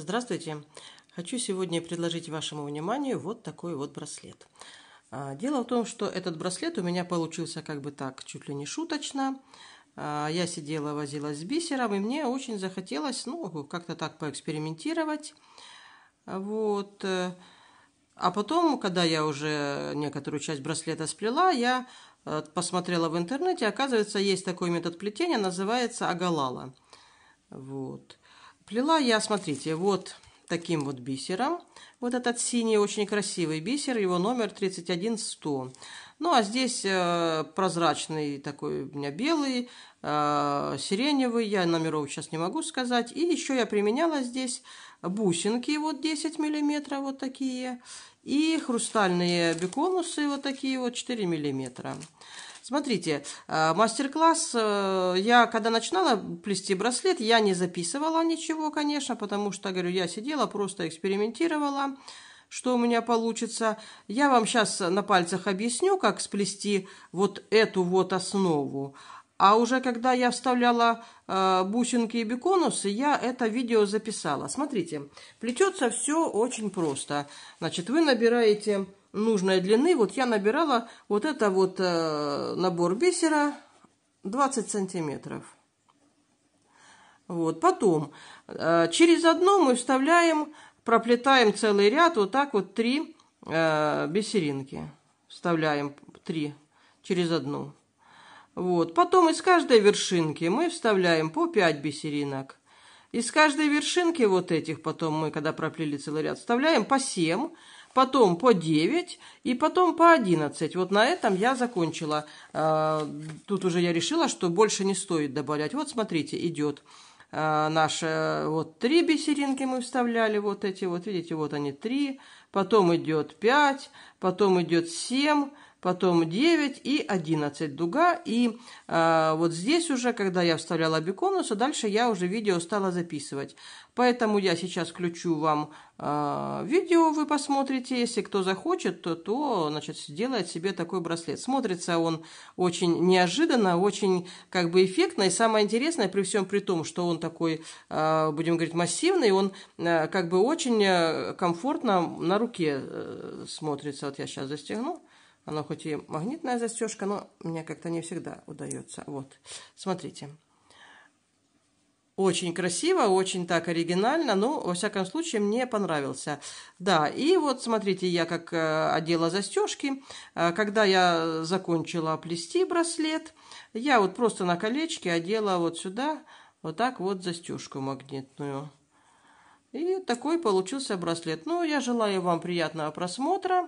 Здравствуйте! Хочу сегодня предложить вашему вниманию вот такой вот браслет. А, дело в том, что этот браслет у меня получился как бы так, чуть ли не шуточно. А, я сидела, возилась с бисером, и мне очень захотелось, ну, как-то так поэкспериментировать. Вот. А потом, когда я уже некоторую часть браслета сплела, я э, посмотрела в интернете, оказывается, есть такой метод плетения, называется агалала. Вот. Плела я, смотрите, вот таким вот бисером. Вот этот синий, очень красивый бисер, его номер 31100. Ну, а здесь э, прозрачный такой у меня белый, э, сиреневый, я номеров сейчас не могу сказать. И еще я применяла здесь бусинки, вот 10 миллиметров, вот такие. И хрустальные биконусы, вот такие вот 4 миллиметра. Смотрите, э, мастер-класс, э, я когда начинала плести браслет, я не записывала ничего, конечно, потому что, говорю, я сидела, просто экспериментировала, что у меня получится. Я вам сейчас на пальцах объясню, как сплести вот эту вот основу. А уже когда я вставляла э, бусинки и беконусы, я это видео записала. Смотрите, плетется все очень просто. Значит, вы набираете нужной длины. Вот я набирала вот это вот э, набор бисера 20 сантиметров. Вот, потом э, через одно мы вставляем, проплетаем целый ряд, вот так вот три э, бисеринки. Вставляем три через одну. Вот, потом из каждой вершинки мы вставляем по 5 бисеринок. Из каждой вершинки вот этих потом мы, когда проплели целый ряд, вставляем по 7 потом по 9 и потом по 11. Вот на этом я закончила. А, тут уже я решила, что больше не стоит добавлять. Вот смотрите, идет а, наши э, вот три бисеринки мы вставляли, вот эти вот, видите, вот они три, потом идет 5, потом идет 7, потом 9 и 11 дуга. И э, вот здесь уже, когда я вставляла биконуса, дальше я уже видео стала записывать. Поэтому я сейчас включу вам э, видео, вы посмотрите. Если кто захочет, то, то значит, сделает себе такой браслет. Смотрится он очень неожиданно, очень как бы эффектно. И самое интересное, при всем при том, что он такой, э, будем говорить, массивный, он э, как бы очень э, комфортно на руке э, смотрится. Вот я сейчас застегну. Оно хоть и магнитная застежка, но мне как-то не всегда удается. Вот, смотрите. Очень красиво, очень так оригинально, но, во всяком случае, мне понравился. Да, и вот смотрите, я как э, одела застежки. Э, когда я закончила плести браслет, я вот просто на колечке одела вот сюда вот так вот застежку магнитную. И такой получился браслет. Ну, я желаю вам приятного просмотра.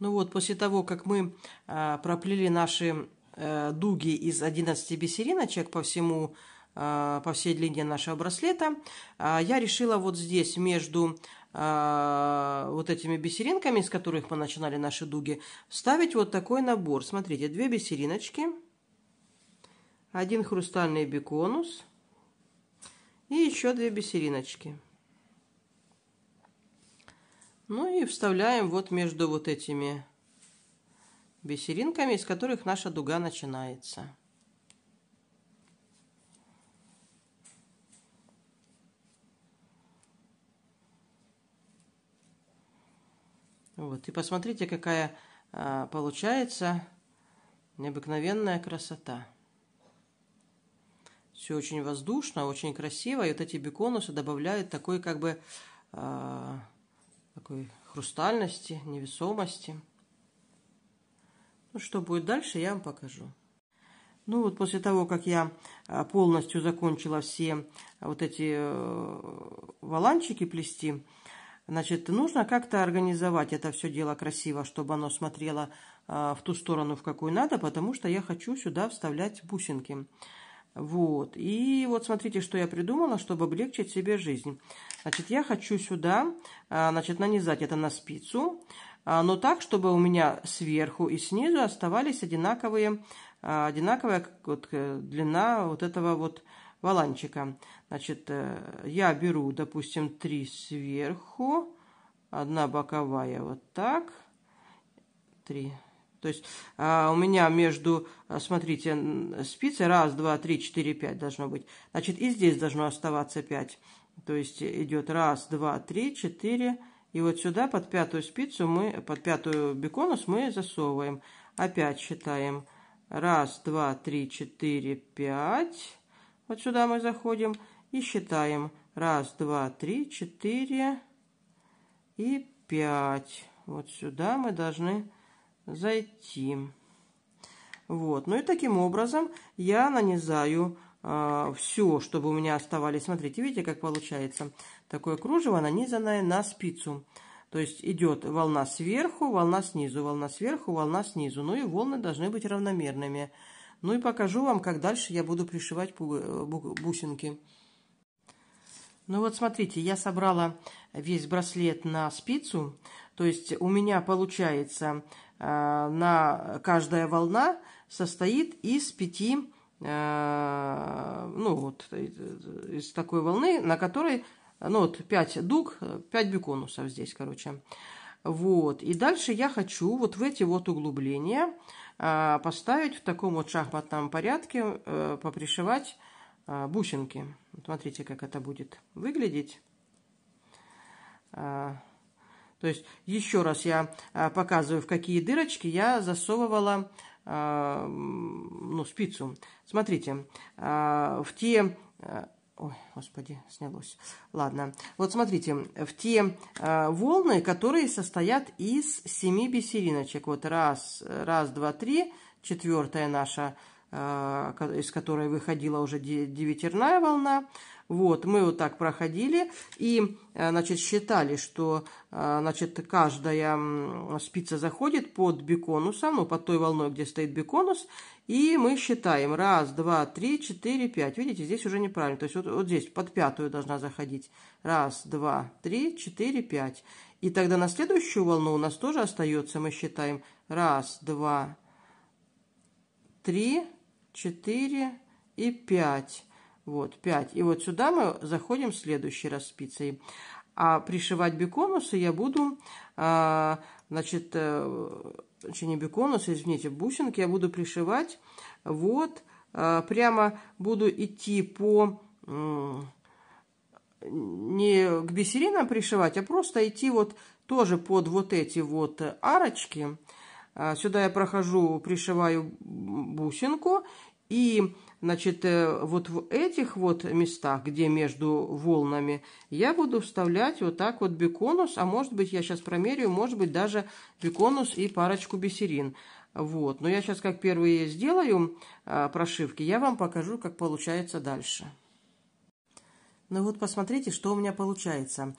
Ну вот, после того, как мы э, проплели наши э, дуги из 11 бисериночек по всему э, по всей длине нашего браслета, а, я решила вот здесь между вот этими бисеринками, из которых мы начинали наши дуги, вставить вот такой набор. Смотрите, две бисериночки, один хрустальный биконус и еще две бисериночки. Ну и вставляем вот между вот этими бисеринками, из которых наша дуга начинается. Вот, и посмотрите, какая а, получается необыкновенная красота. Все очень воздушно, очень красиво. И вот эти беконусы добавляют такой как бы а, такой хрустальности, невесомости. Ну, что будет дальше, я вам покажу. Ну вот после того, как я а, полностью закончила все а, вот эти э, валанчики плести, значит, нужно как-то организовать это все дело красиво, чтобы оно смотрело а, в ту сторону, в какую надо, потому что я хочу сюда вставлять бусинки. Вот. И вот смотрите, что я придумала, чтобы облегчить себе жизнь. Значит, я хочу сюда, а, значит, нанизать это на спицу, а, но так, чтобы у меня сверху и снизу оставались одинаковые, а, одинаковая вот, э, длина вот этого вот валанчика. Значит, э, я беру, допустим, три сверху, одна боковая вот так, три то есть а, у меня между, а, смотрите, спицы раз, два, три, четыре, пять должно быть. Значит, и здесь должно оставаться 5. То есть э, идет раз, два, три, четыре. И вот сюда под пятую спицу мы, под пятую беконус мы засовываем. Опять считаем. Раз, два, три, четыре, пять. Вот сюда мы заходим и считаем. Раз, два, три, четыре и пять. Вот сюда мы должны зайти. Вот. Ну и таким образом я нанизаю э, а, все, чтобы у меня оставались. Смотрите, видите, как получается такое кружево, нанизанное на спицу. То есть идет волна сверху, волна снизу, волна сверху, волна снизу. Ну и волны должны быть равномерными. Ну и покажу вам, как дальше я буду пришивать э, бусинки. Ну вот смотрите, я собрала весь браслет на спицу. То есть у меня получается Э, на каждая волна состоит из пяти, э, ну вот, э, из такой волны, на которой, ну вот, пять дуг, пять биконусов здесь, короче. Вот, и дальше я хочу вот в эти вот углубления поставить в таком вот шахматном порядке, попришивать бусинки. Смотрите, как это будет выглядеть. То есть еще раз я э, показываю, в какие дырочки я засовывала э, ну, спицу. Смотрите, э, в те... Ой, господи, снялось. Ладно. Вот смотрите, в те э, волны, которые состоят из семи бисериночек. Вот раз, раз, два, три. Четвертая наша а, из которой выходила уже девятерная волна. Вот, мы вот так проходили и, а, значит, считали, что, а, значит, каждая спица заходит под биконусом, ну, под той волной, где стоит биконус, и мы считаем раз, два, три, четыре, пять. Видите, здесь уже неправильно, то есть вот, вот здесь под пятую должна заходить. Раз, два, три, четыре, пять. И тогда на следующую волну у нас тоже остается, мы считаем раз, два, три, 4 и 5. Вот, 5. И вот сюда мы заходим следующий раз спицей А пришивать биконусы я буду, а, значит, э, не биконусы, извините, бусинки я буду пришивать. Вот, а, прямо буду идти по не к бисеринам пришивать, а просто идти вот тоже под вот эти вот арочки. А, сюда я прохожу, пришиваю бусинку и Значит, э, вот в этих вот местах, где между волнами, я буду вставлять вот так вот беконус, а может быть, я сейчас промерю, может быть, даже беконус и парочку бисерин. Вот, но я сейчас как первые сделаю а, прошивки, я вам покажу, как получается дальше. Ну вот посмотрите, что у меня получается.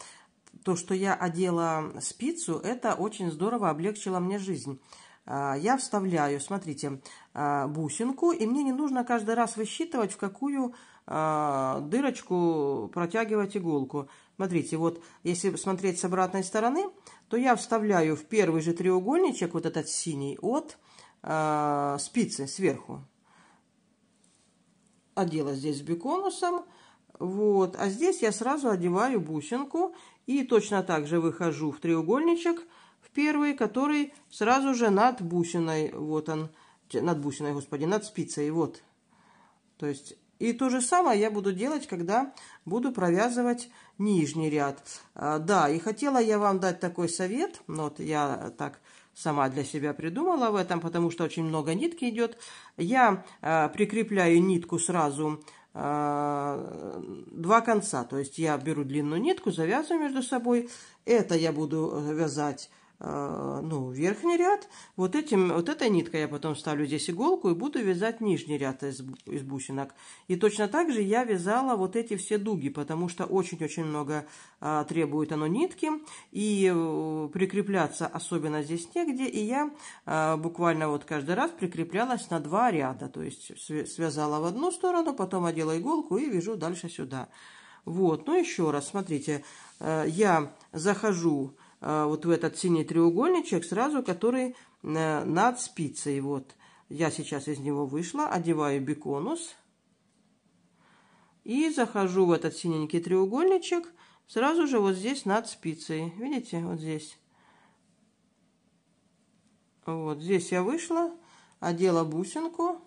То, что я одела спицу, это очень здорово облегчило мне жизнь э, я вставляю, смотрите, а, бусинку, и мне не нужно каждый раз высчитывать, в какую а, дырочку протягивать иголку. Смотрите, вот если смотреть с обратной стороны, то я вставляю в первый же треугольничек, вот этот синий, от э, спицы сверху. Одела здесь беконусом. Вот. А здесь я сразу одеваю бусинку и точно так же выхожу в треугольничек, в первый, который сразу же над бусиной. Вот он над бусиной, господи, над спицей, вот. То есть, и то же самое я буду делать, когда буду провязывать нижний ряд. А, да, и хотела я вам дать такой совет, вот я так сама для себя придумала в этом, потому что очень много нитки идет. Я а, прикрепляю нитку сразу а, два конца. То есть я беру длинную нитку, завязываю между собой. Это я буду вязать Э, ну, верхний ряд. Вот, этим, вот этой ниткой я потом ставлю здесь иголку и буду вязать нижний ряд из, из бусинок. И точно так же я вязала вот эти все дуги, потому что очень-очень много а, требует оно нитки. И а, прикрепляться особенно здесь негде. И я а, буквально вот каждый раз прикреплялась на два ряда. То есть связала в одну сторону, потом одела иголку и вяжу дальше сюда. Вот, ну еще раз, смотрите, я захожу Э, вот в этот синий треугольничек сразу, который э, над спицей. Вот я сейчас из него вышла, одеваю биконус и захожу в этот синенький треугольничек сразу же вот здесь над спицей. Видите, вот здесь. Вот здесь я вышла, одела бусинку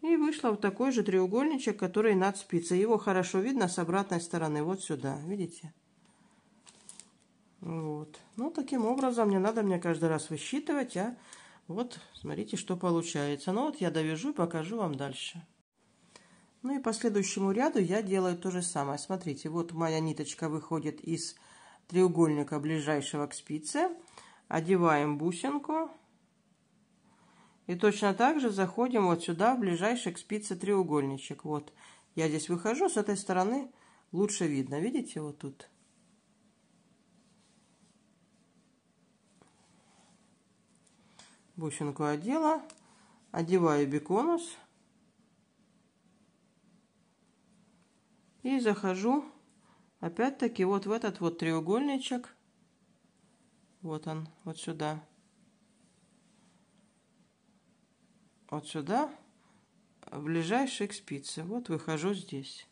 и вышла в такой же треугольничек, который над спицей. Его хорошо видно с обратной стороны, вот сюда, видите? Вот. Ну, таким образом, не надо мне каждый раз высчитывать, а вот смотрите, что получается. Ну, вот я довяжу и покажу вам дальше. Ну и по следующему ряду я делаю то же самое. Смотрите, вот моя ниточка выходит из треугольника ближайшего к спице. Одеваем бусинку. И точно так же заходим вот сюда, в ближайший к спице треугольничек. Вот я здесь выхожу, с этой стороны лучше видно. Видите, вот тут бусинку одела, одеваю беконус и захожу опять-таки вот в этот вот треугольничек, вот он, вот сюда, вот сюда, ближайший к спице, вот выхожу здесь.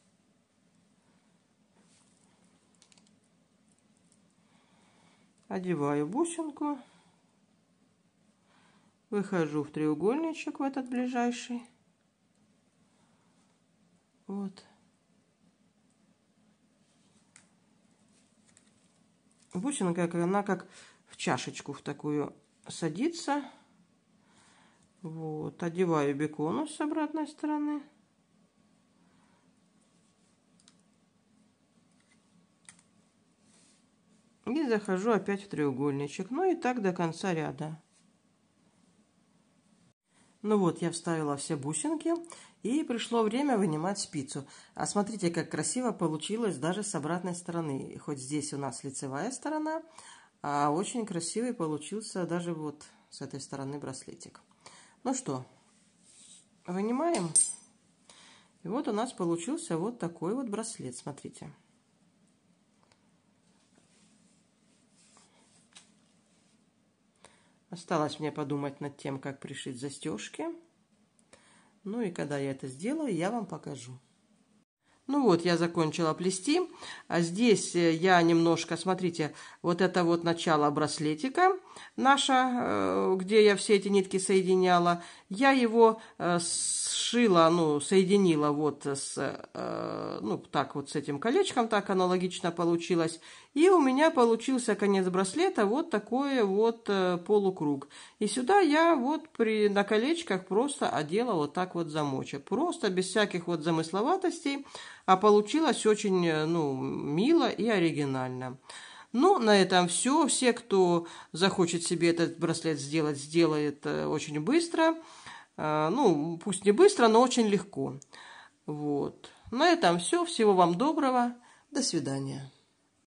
Одеваю бусинку. Выхожу в треугольничек в этот ближайший. Вот. Бусинка как она как в чашечку в такую садится. Вот. Одеваю беконус с обратной стороны. И захожу опять в треугольничек. Ну и так до конца ряда. Ну вот, я вставила все бусинки, и пришло время вынимать спицу. А смотрите, как красиво получилось даже с обратной стороны. Хоть здесь у нас лицевая сторона, а очень красивый получился даже вот с этой стороны браслетик. Ну что, вынимаем. И вот у нас получился вот такой вот браслет, смотрите. Осталось мне подумать над тем, как пришить застежки. Ну и когда я это сделаю, я вам покажу. Ну вот, я закончила плести. А здесь э, я немножко, смотрите, вот это вот начало браслетика наша, э, где я все эти нитки соединяла, я его э, сшила, ну, соединила вот с, э, ну, так вот с этим колечком, так аналогично получилось. И у меня получился конец браслета вот такой вот полукруг. И сюда я вот при, на колечках просто одела вот так вот замочек. Просто без всяких вот замысловатостей. А получилось очень, ну, мило и оригинально. Ну, на этом все. Все, кто захочет себе этот браслет сделать, сделает э, очень быстро. Э, ну, пусть не быстро, но очень легко. Вот. На этом все. Всего вам доброго. До свидания.